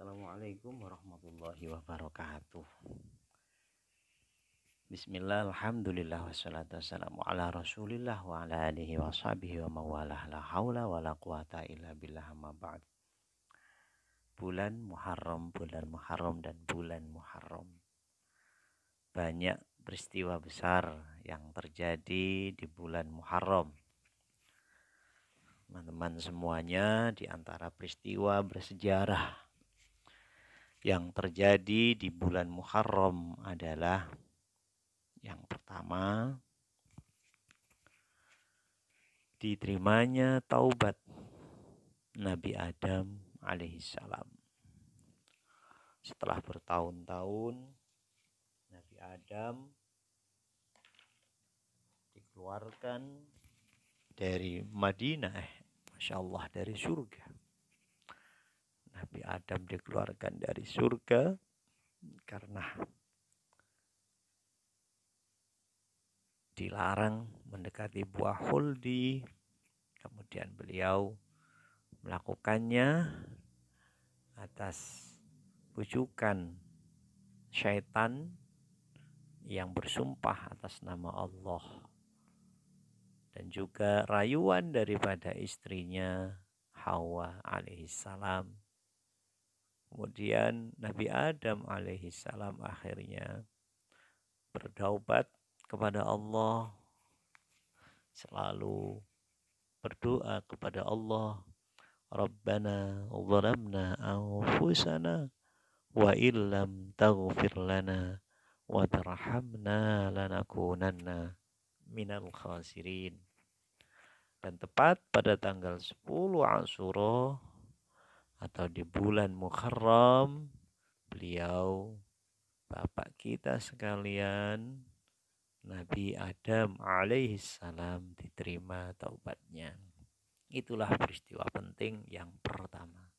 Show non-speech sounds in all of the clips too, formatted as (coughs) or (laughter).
Assalamualaikum warahmatullahi wabarakatuh Bismillah, Alhamdulillah, wassalatu wassalamu ala rasulillah wa ala alihi wa sahbihi wa mawalah la hawla wa la quwata illa billah ma ba'd Bulan Muharram, bulan Muharram dan bulan Muharram Banyak peristiwa besar yang terjadi di bulan Muharram Teman-teman semuanya di antara peristiwa bersejarah yang terjadi di bulan Muharram adalah yang pertama diterimanya taubat Nabi Adam alaihissalam. Setelah bertahun-tahun Nabi Adam dikeluarkan dari Madinah, masya Allah dari surga Nabi Adam dikeluarkan dari surga karena dilarang mendekati buah huldi. Kemudian beliau melakukannya atas bujukan syaitan yang bersumpah atas nama Allah dan juga rayuan daripada istrinya Hawa alaihissalam Kemudian Nabi Adam alaihi salam akhirnya berdaubat kepada Allah selalu berdoa kepada Allah Rabbana zalamna anfusana wa illam taghfir lana wa tarhamna lanakunanna minal khasirin dan tepat pada tanggal 10 Asyura atau di bulan Muharram beliau bapak kita sekalian Nabi Adam alaihissalam diterima taubatnya. Itulah peristiwa penting yang pertama.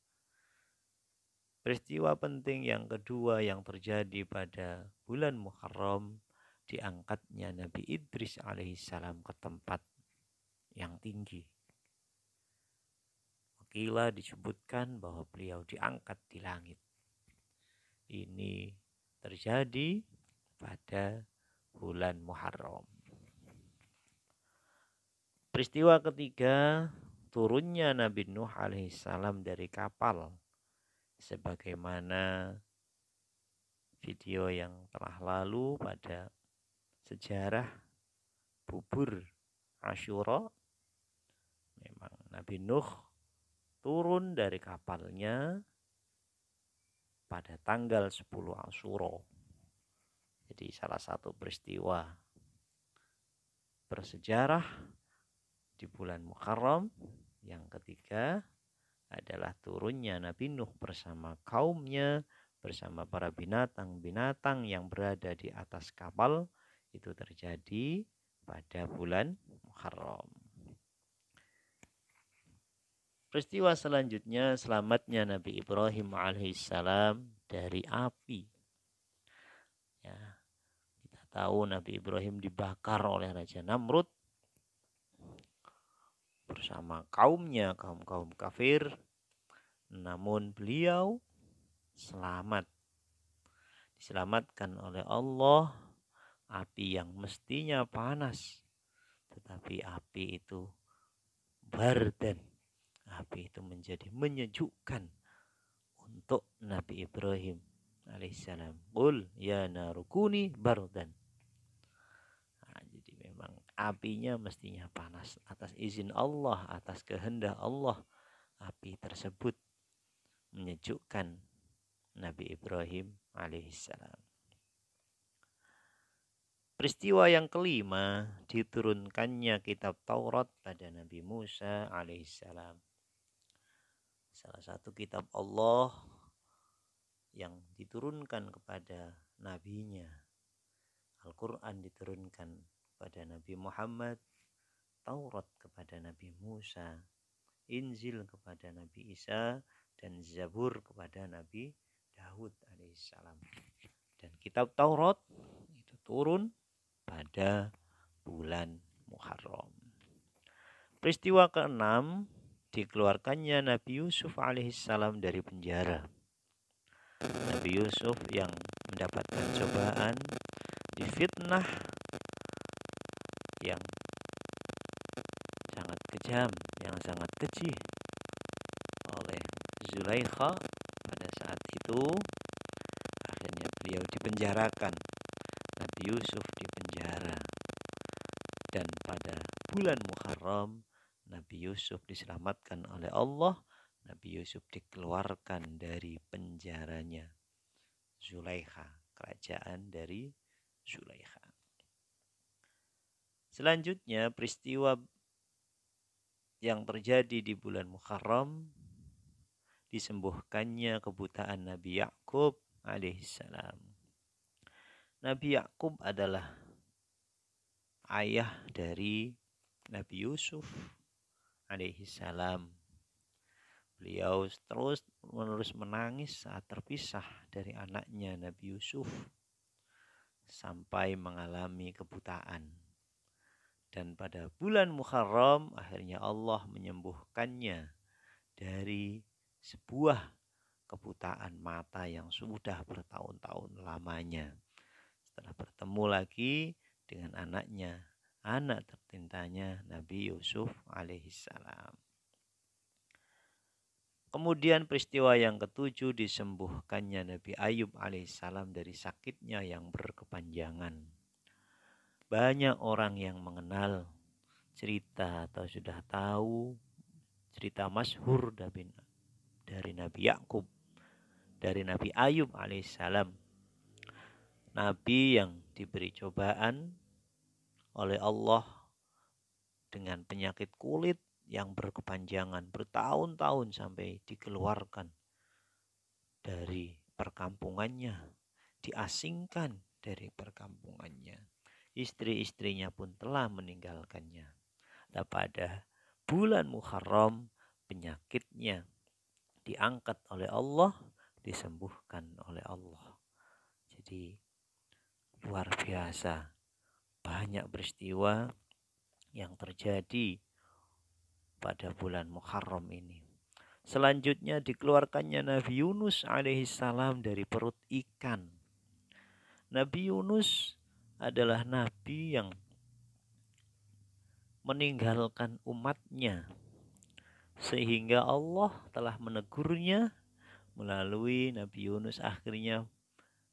Peristiwa penting yang kedua yang terjadi pada bulan Muharram diangkatnya Nabi Idris alaihissalam ke tempat yang tinggi Kila disebutkan bahwa beliau diangkat di langit. Ini terjadi pada bulan Muharram. Peristiwa ketiga turunnya Nabi Nuh alaihissalam dari kapal sebagaimana video yang telah lalu pada sejarah bubur Asyura memang Nabi Nuh turun dari kapalnya pada tanggal 10 Asyuro. Jadi salah satu peristiwa bersejarah di bulan Muharram yang ketiga adalah turunnya Nabi Nuh bersama kaumnya bersama para binatang-binatang yang berada di atas kapal itu terjadi pada bulan Muharram. Peristiwa selanjutnya selamatnya Nabi Ibrahim alaihissalam dari api. Ya, kita tahu Nabi Ibrahim dibakar oleh Raja Namrud bersama kaumnya, kaum-kaum kafir. Namun beliau selamat. Diselamatkan oleh Allah api yang mestinya panas. Tetapi api itu berdent api itu menjadi menyejukkan untuk Nabi Ibrahim alaihissalam. Qul ya narukuni barudan. Nah, jadi memang apinya mestinya panas atas izin Allah, atas kehendak Allah api tersebut menyejukkan Nabi Ibrahim alaihissalam. Peristiwa yang kelima diturunkannya kitab Taurat pada Nabi Musa alaihissalam salah satu kitab Allah yang diturunkan kepada nabinya. Al-Quran diturunkan kepada Nabi Muhammad, Taurat kepada Nabi Musa, Injil kepada Nabi Isa, dan Zabur kepada Nabi Daud alaihissalam. Dan kitab Taurat itu turun pada bulan Muharram. Peristiwa keenam dikeluarkannya Nabi Yusuf alaihissalam dari penjara. Nabi Yusuf yang mendapatkan cobaan, fitnah yang sangat kejam, yang sangat kecil oleh Zulaikha pada saat itu akhirnya beliau dipenjarakan. Nabi Yusuf dipenjara dan pada bulan Muharram Nabi Yusuf diselamatkan oleh Allah, Nabi Yusuf dikeluarkan dari penjaranya Zulaikha, kerajaan dari Zulaikha. Selanjutnya peristiwa yang terjadi di bulan Muharram disembuhkannya kebutaan Nabi Yakub alaihissalam. Nabi Yakub adalah ayah dari Nabi Yusuf alaihi salam. Beliau terus menerus menangis saat terpisah dari anaknya Nabi Yusuf sampai mengalami kebutaan. Dan pada bulan Muharram akhirnya Allah menyembuhkannya dari sebuah kebutaan mata yang sudah bertahun-tahun lamanya. Setelah bertemu lagi dengan anaknya anak tertintanya Nabi Yusuf alaihissalam. Kemudian peristiwa yang ketujuh disembuhkannya Nabi Ayub alaihissalam dari sakitnya yang berkepanjangan. Banyak orang yang mengenal cerita atau sudah tahu cerita masyhur dari Nabi Yakub, dari Nabi Ayub alaihissalam. Nabi yang diberi cobaan oleh Allah dengan penyakit kulit yang berkepanjangan bertahun-tahun sampai dikeluarkan dari perkampungannya, diasingkan dari perkampungannya. Istri-istrinya pun telah meninggalkannya. Dan nah, pada bulan Muharram penyakitnya diangkat oleh Allah, disembuhkan oleh Allah. Jadi luar biasa banyak peristiwa yang terjadi pada bulan Muharram ini. Selanjutnya dikeluarkannya Nabi Yunus salam dari perut ikan. Nabi Yunus adalah nabi yang meninggalkan umatnya sehingga Allah telah menegurnya melalui Nabi Yunus akhirnya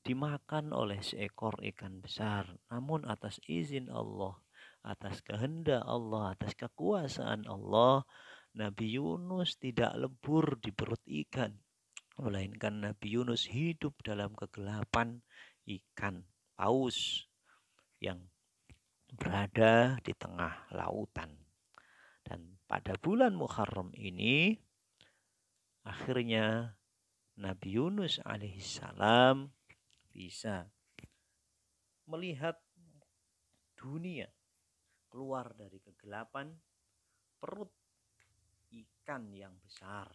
dimakan oleh seekor ikan besar. Namun atas izin Allah, atas kehendak Allah, atas kekuasaan Allah, Nabi Yunus tidak lebur di perut ikan. Melainkan Nabi Yunus hidup dalam kegelapan ikan paus yang berada di tengah lautan. Dan pada bulan Muharram ini akhirnya Nabi Yunus alaihissalam bisa melihat dunia keluar dari kegelapan perut ikan yang besar.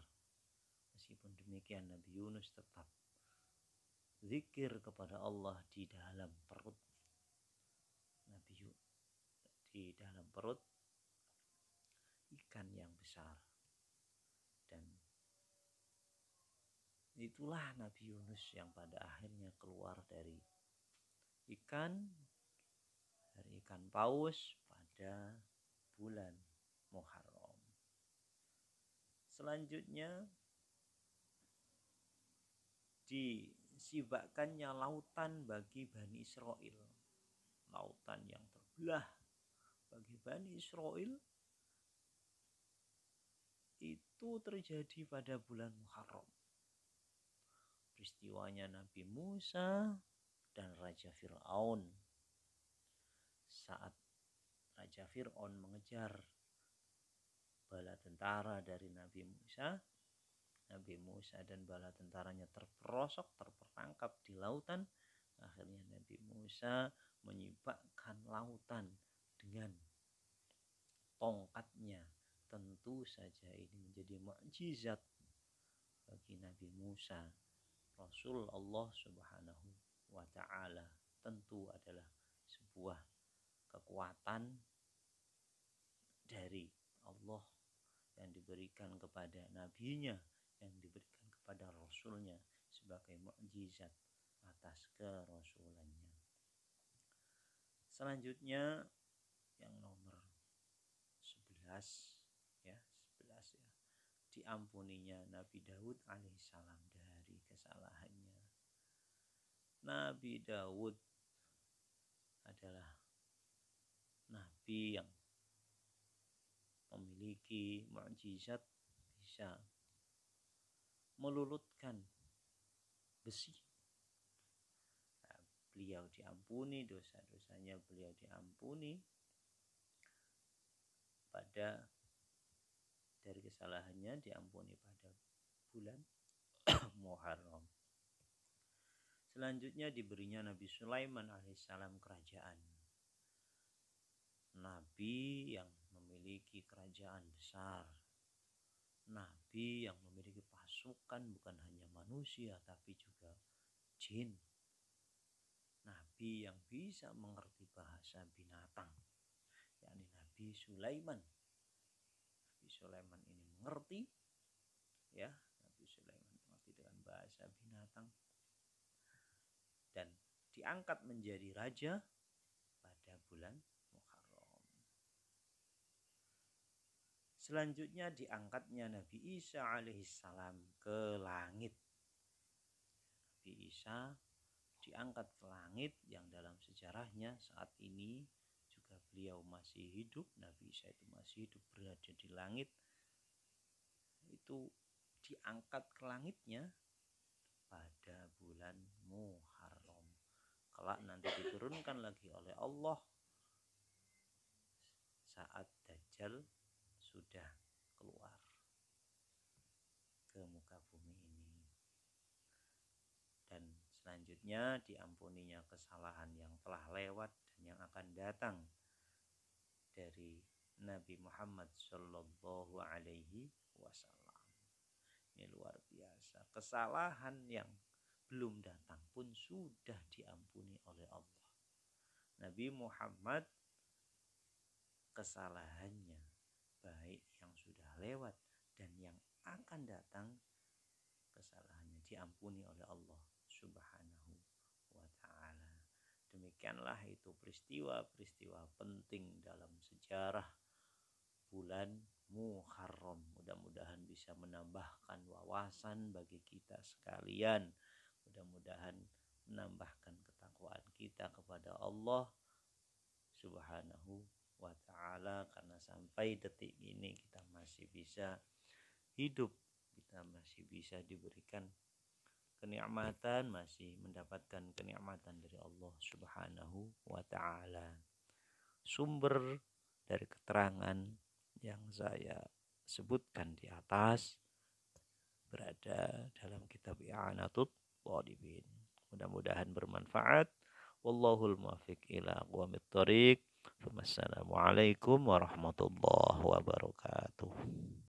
Meskipun demikian Nabi Yunus tetap zikir kepada Allah di dalam perut Nabi Yunus di dalam perut ikan yang besar. Itulah Nabi Yunus yang pada akhirnya keluar dari ikan dari ikan paus pada bulan Muharram. Selanjutnya disibakkannya lautan bagi Bani Israel. Lautan yang terbelah bagi Bani Israel itu terjadi pada bulan Muharram peristiwanya Nabi Musa dan Raja Fir'aun. Saat Raja Fir'aun mengejar bala tentara dari Nabi Musa, Nabi Musa dan bala tentaranya terperosok, terperangkap di lautan. Akhirnya Nabi Musa menyibakkan lautan dengan tongkatnya. Tentu saja ini menjadi mukjizat bagi Nabi Musa Rasul Allah Subhanahu wa taala tentu adalah sebuah kekuatan dari Allah yang diberikan kepada nabinya yang diberikan kepada rasulnya sebagai mukjizat atas kerasulannya. Selanjutnya yang nomor 11 ya, 11 ya. Diampuninya Nabi Daud alaihissalam kesalahannya. Nabi dawud adalah nabi yang memiliki mukjizat bisa melulutkan besi. Nah, beliau diampuni dosa-dosanya, beliau diampuni pada dari kesalahannya diampuni pada bulan (coughs) Muharram. Selanjutnya diberinya Nabi Sulaiman alaihissalam kerajaan. Nabi yang memiliki kerajaan besar. Nabi yang memiliki pasukan bukan hanya manusia tapi juga jin. Nabi yang bisa mengerti bahasa binatang, yakni Nabi Sulaiman. Nabi Sulaiman ini mengerti ya diangkat menjadi raja pada bulan Muharram. Selanjutnya diangkatnya Nabi Isa alaihissalam ke langit. Nabi Isa diangkat ke langit yang dalam sejarahnya saat ini juga beliau masih hidup Nabi Isa itu masih hidup berada di langit itu diangkat ke langitnya pada bulan Muharram kelak nanti diturunkan lagi oleh Allah saat Dajjal sudah keluar ke muka bumi ini dan selanjutnya diampuninya kesalahan yang telah lewat dan yang akan datang dari Nabi Muhammad Shallallahu Alaihi Wasallam ini luar biasa kesalahan yang belum datang pun sudah diampuni oleh Allah. Nabi Muhammad kesalahannya baik yang sudah lewat dan yang akan datang kesalahannya diampuni oleh Allah Subhanahu wa taala. Demikianlah itu peristiwa-peristiwa penting dalam sejarah bulan Muharram. Mudah-mudahan bisa menambahkan wawasan bagi kita sekalian mudah-mudahan menambahkan ketakwaan kita kepada Allah Subhanahu wa taala karena sampai detik ini kita masih bisa hidup, kita masih bisa diberikan kenikmatan, masih mendapatkan kenikmatan dari Allah Subhanahu wa taala. Sumber dari keterangan yang saya sebutkan di atas berada dalam kitab I'anatut ghalibin. Mudah-mudahan bermanfaat. Wallahul muwaffiq ila aqwamit thariq. Wassalamualaikum warahmatullahi wabarakatuh.